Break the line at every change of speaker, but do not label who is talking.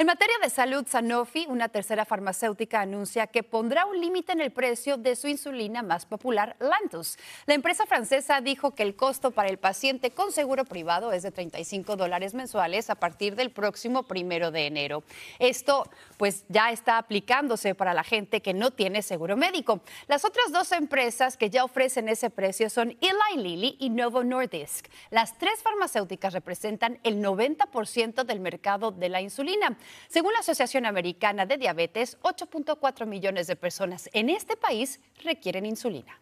En materia de salud, Sanofi, una tercera farmacéutica, anuncia que pondrá un límite en el precio de su insulina más popular, Lantus. La empresa francesa dijo que el costo para el paciente con seguro privado es de 35 dólares mensuales a partir del próximo primero de enero. Esto, pues, ya está aplicándose para la gente que no tiene seguro médico. Las otras dos empresas que ya ofrecen ese precio son Eli Lilly y Novo Nordisk. Las tres farmacéuticas representan el 90% del mercado de la insulina. Según la Asociación Americana de Diabetes, 8.4 millones de personas en este país requieren insulina.